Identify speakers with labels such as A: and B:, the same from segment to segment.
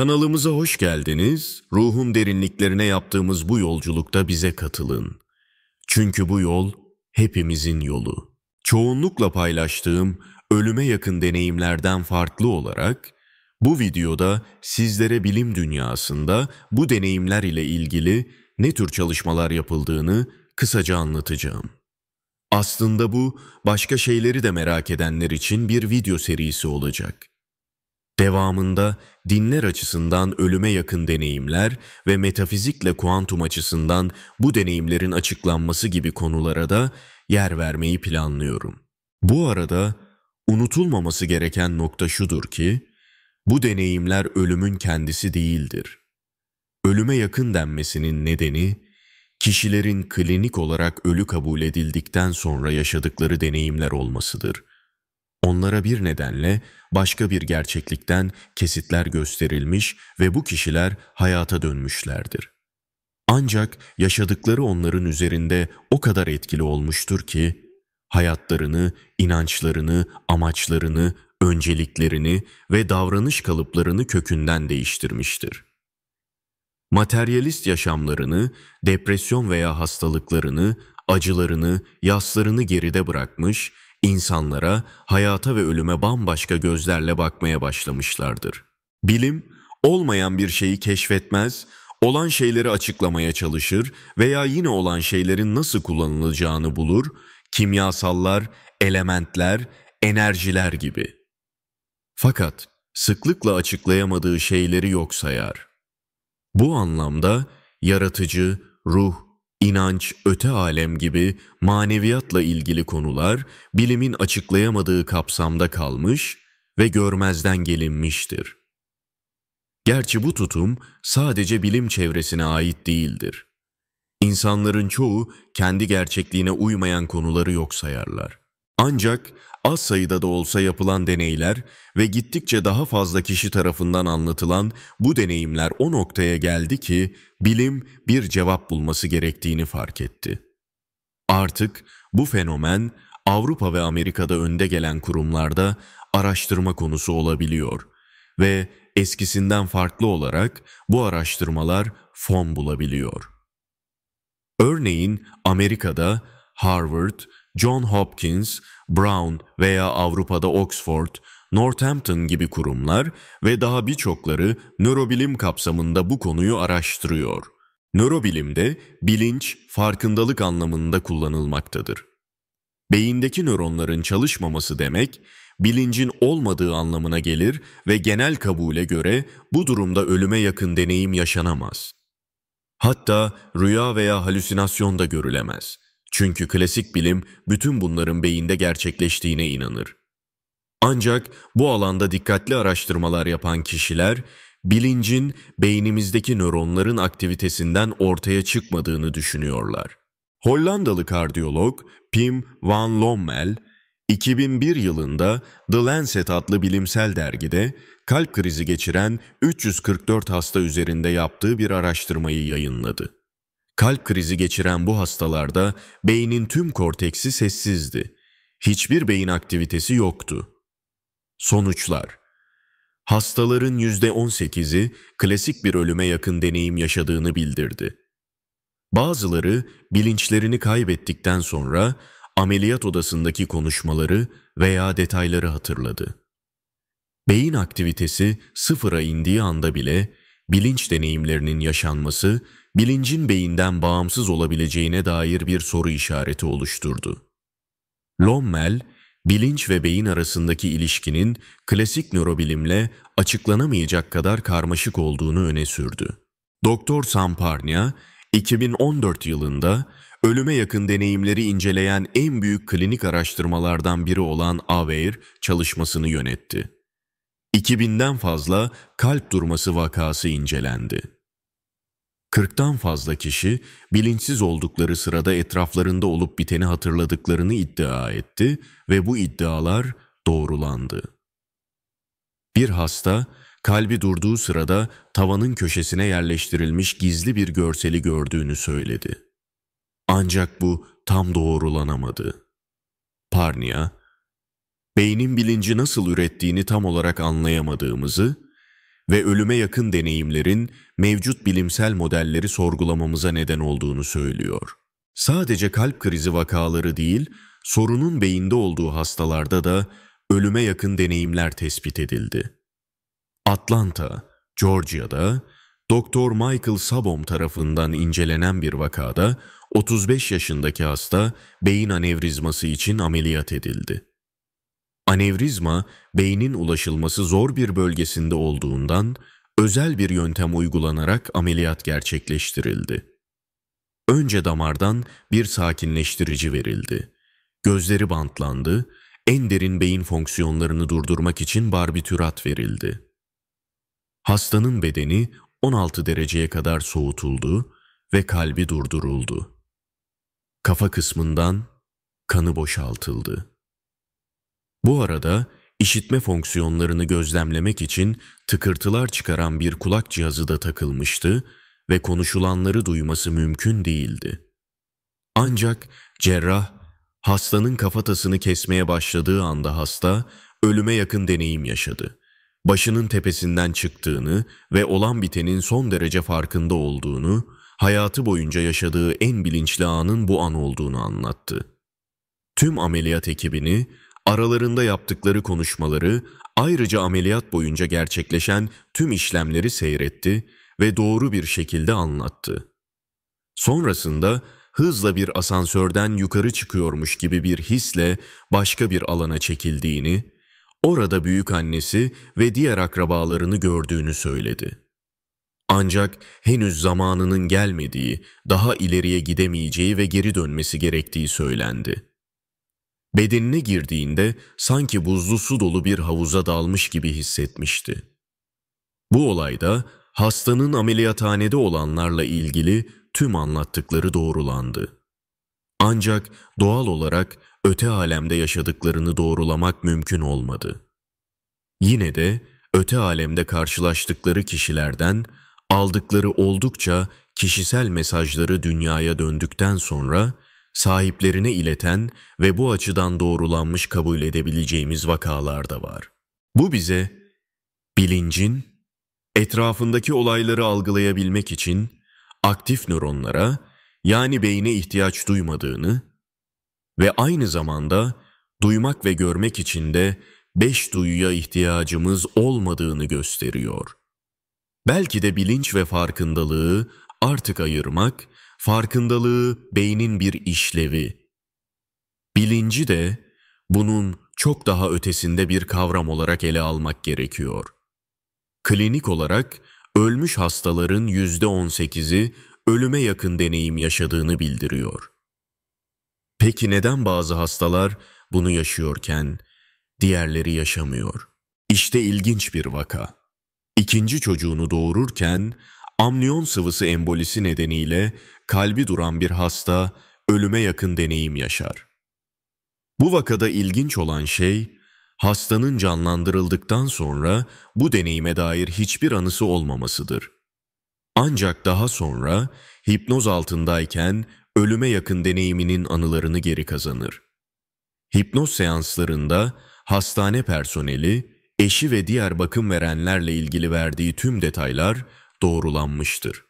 A: Kanalımıza hoş geldiniz. Ruhum derinliklerine yaptığımız bu yolculukta bize katılın. Çünkü bu yol hepimizin yolu. Çoğunlukla paylaştığım ölüme yakın deneyimlerden farklı olarak bu videoda sizlere bilim dünyasında bu deneyimler ile ilgili ne tür çalışmalar yapıldığını kısaca anlatacağım. Aslında bu başka şeyleri de merak edenler için bir video serisi olacak. Devamında dinler açısından ölüme yakın deneyimler ve metafizikle kuantum açısından bu deneyimlerin açıklanması gibi konulara da yer vermeyi planlıyorum. Bu arada unutulmaması gereken nokta şudur ki, bu deneyimler ölümün kendisi değildir. Ölüme yakın denmesinin nedeni, kişilerin klinik olarak ölü kabul edildikten sonra yaşadıkları deneyimler olmasıdır.'' Onlara bir nedenle başka bir gerçeklikten kesitler gösterilmiş ve bu kişiler hayata dönmüşlerdir. Ancak yaşadıkları onların üzerinde o kadar etkili olmuştur ki, hayatlarını, inançlarını, amaçlarını, önceliklerini ve davranış kalıplarını kökünden değiştirmiştir. Materyalist yaşamlarını, depresyon veya hastalıklarını, acılarını, yaslarını geride bırakmış İnsanlara hayata ve ölüme bambaşka gözlerle bakmaya başlamışlardır. Bilim, olmayan bir şeyi keşfetmez, olan şeyleri açıklamaya çalışır veya yine olan şeylerin nasıl kullanılacağını bulur, kimyasallar, elementler, enerjiler gibi. Fakat sıklıkla açıklayamadığı şeyleri yok sayar. Bu anlamda yaratıcı, ruh, İnanç, öte alem gibi maneviyatla ilgili konular bilimin açıklayamadığı kapsamda kalmış ve görmezden gelinmiştir. Gerçi bu tutum sadece bilim çevresine ait değildir. İnsanların çoğu kendi gerçekliğine uymayan konuları yok sayarlar. Ancak az sayıda da olsa yapılan deneyler ve gittikçe daha fazla kişi tarafından anlatılan bu deneyimler o noktaya geldi ki bilim bir cevap bulması gerektiğini fark etti. Artık bu fenomen Avrupa ve Amerika'da önde gelen kurumlarda araştırma konusu olabiliyor ve eskisinden farklı olarak bu araştırmalar fon bulabiliyor. Örneğin Amerika'da Harvard, John Hopkins, Brown veya Avrupa'da Oxford, Northampton gibi kurumlar ve daha birçokları nörobilim kapsamında bu konuyu araştırıyor. Nörobilimde bilinç, farkındalık anlamında kullanılmaktadır. Beyindeki nöronların çalışmaması demek, bilincin olmadığı anlamına gelir ve genel kabule göre bu durumda ölüme yakın deneyim yaşanamaz. Hatta rüya veya halüsinasyon da görülemez.'' Çünkü klasik bilim bütün bunların beyinde gerçekleştiğine inanır. Ancak bu alanda dikkatli araştırmalar yapan kişiler, bilincin beynimizdeki nöronların aktivitesinden ortaya çıkmadığını düşünüyorlar. Hollandalı kardiyolog Pim van Lommel, 2001 yılında The Lancet adlı bilimsel dergide kalp krizi geçiren 344 hasta üzerinde yaptığı bir araştırmayı yayınladı. Kalp krizi geçiren bu hastalarda beynin tüm korteksi sessizdi. Hiçbir beyin aktivitesi yoktu. Sonuçlar Hastaların %18'i klasik bir ölüme yakın deneyim yaşadığını bildirdi. Bazıları bilinçlerini kaybettikten sonra ameliyat odasındaki konuşmaları veya detayları hatırladı. Beyin aktivitesi sıfıra indiği anda bile bilinç deneyimlerinin yaşanması bilincin beyinden bağımsız olabileceğine dair bir soru işareti oluşturdu. Lommel, bilinç ve beyin arasındaki ilişkinin klasik nörobilimle açıklanamayacak kadar karmaşık olduğunu öne sürdü. Doktor Samparnia, 2014 yılında ölüme yakın deneyimleri inceleyen en büyük klinik araştırmalardan biri olan AVEIR çalışmasını yönetti. 2000'den fazla kalp durması vakası incelendi. 40'tan fazla kişi bilinçsiz oldukları sırada etraflarında olup biteni hatırladıklarını iddia etti ve bu iddialar doğrulandı. Bir hasta kalbi durduğu sırada tavanın köşesine yerleştirilmiş gizli bir görseli gördüğünü söyledi. Ancak bu tam doğrulanamadı. Parnia, beynin bilinci nasıl ürettiğini tam olarak anlayamadığımızı ve ölüme yakın deneyimlerin mevcut bilimsel modelleri sorgulamamıza neden olduğunu söylüyor. Sadece kalp krizi vakaları değil, sorunun beyinde olduğu hastalarda da ölüme yakın deneyimler tespit edildi. Atlanta, Georgia'da Doktor Michael Sabom tarafından incelenen bir vakada 35 yaşındaki hasta beyin anevrizması için ameliyat edildi. Anevrizma, beynin ulaşılması zor bir bölgesinde olduğundan özel bir yöntem uygulanarak ameliyat gerçekleştirildi. Önce damardan bir sakinleştirici verildi. Gözleri bantlandı, en derin beyin fonksiyonlarını durdurmak için barbitürat verildi. Hastanın bedeni 16 dereceye kadar soğutuldu ve kalbi durduruldu. Kafa kısmından kanı boşaltıldı. Bu arada işitme fonksiyonlarını gözlemlemek için tıkırtılar çıkaran bir kulak cihazı da takılmıştı ve konuşulanları duyması mümkün değildi. Ancak cerrah, hastanın kafatasını kesmeye başladığı anda hasta ölüme yakın deneyim yaşadı. Başının tepesinden çıktığını ve olan bitenin son derece farkında olduğunu, hayatı boyunca yaşadığı en bilinçli anın bu an olduğunu anlattı. Tüm ameliyat ekibini aralarında yaptıkları konuşmaları, ayrıca ameliyat boyunca gerçekleşen tüm işlemleri seyretti ve doğru bir şekilde anlattı. Sonrasında hızla bir asansörden yukarı çıkıyormuş gibi bir hisle başka bir alana çekildiğini, orada büyük annesi ve diğer akrabalarını gördüğünü söyledi. Ancak henüz zamanının gelmediği, daha ileriye gidemeyeceği ve geri dönmesi gerektiği söylendi. Bedenine girdiğinde sanki buzlu su dolu bir havuza dalmış gibi hissetmişti. Bu olayda hastanın ameliyathanede olanlarla ilgili tüm anlattıkları doğrulandı. Ancak doğal olarak öte alemde yaşadıklarını doğrulamak mümkün olmadı. Yine de öte alemde karşılaştıkları kişilerden aldıkları oldukça kişisel mesajları dünyaya döndükten sonra sahiplerine ileten ve bu açıdan doğrulanmış kabul edebileceğimiz vakalar da var. Bu bize bilincin etrafındaki olayları algılayabilmek için aktif nöronlara yani beyne ihtiyaç duymadığını ve aynı zamanda duymak ve görmek için de beş duyuya ihtiyacımız olmadığını gösteriyor. Belki de bilinç ve farkındalığı artık ayırmak Farkındalığı beynin bir işlevi. Bilinci de bunun çok daha ötesinde bir kavram olarak ele almak gerekiyor. Klinik olarak ölmüş hastaların %18'i ölüme yakın deneyim yaşadığını bildiriyor. Peki neden bazı hastalar bunu yaşıyorken diğerleri yaşamıyor? İşte ilginç bir vaka. İkinci çocuğunu doğururken Amniyon sıvısı embolisi nedeniyle kalbi duran bir hasta ölüme yakın deneyim yaşar. Bu vakada ilginç olan şey, hastanın canlandırıldıktan sonra bu deneyime dair hiçbir anısı olmamasıdır. Ancak daha sonra hipnoz altındayken ölüme yakın deneyiminin anılarını geri kazanır. Hipnoz seanslarında hastane personeli, eşi ve diğer bakım verenlerle ilgili verdiği tüm detaylar doğrulanmıştır.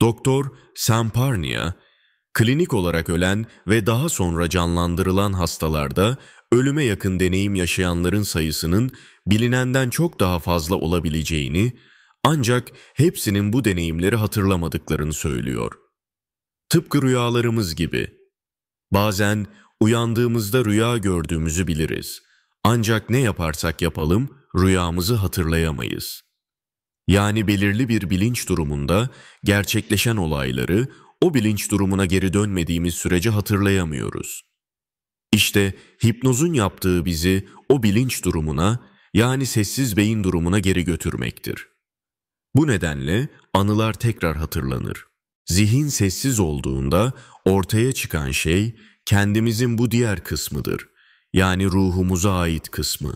A: Doktor Samparnia, klinik olarak ölen ve daha sonra canlandırılan hastalarda ölüme yakın deneyim yaşayanların sayısının bilinenden çok daha fazla olabileceğini, ancak hepsinin bu deneyimleri hatırlamadıklarını söylüyor. Tıpkı rüyalarımız gibi. Bazen uyandığımızda rüya gördüğümüzü biliriz. Ancak ne yaparsak yapalım rüyamızı hatırlayamayız yani belirli bir bilinç durumunda gerçekleşen olayları o bilinç durumuna geri dönmediğimiz sürece hatırlayamıyoruz. İşte hipnozun yaptığı bizi o bilinç durumuna yani sessiz beyin durumuna geri götürmektir. Bu nedenle anılar tekrar hatırlanır. Zihin sessiz olduğunda ortaya çıkan şey kendimizin bu diğer kısmıdır. Yani ruhumuza ait kısmı.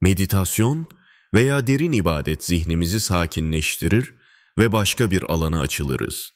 A: Meditasyon veya derin ibadet zihnimizi sakinleştirir ve başka bir alana açılırız.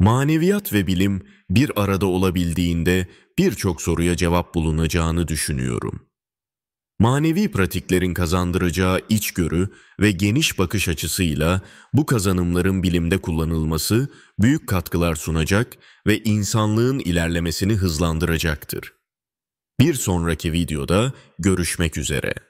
A: Maneviyat ve bilim bir arada olabildiğinde birçok soruya cevap bulunacağını düşünüyorum. Manevi pratiklerin kazandıracağı içgörü ve geniş bakış açısıyla bu kazanımların bilimde kullanılması büyük katkılar sunacak ve insanlığın ilerlemesini hızlandıracaktır. Bir sonraki videoda görüşmek üzere.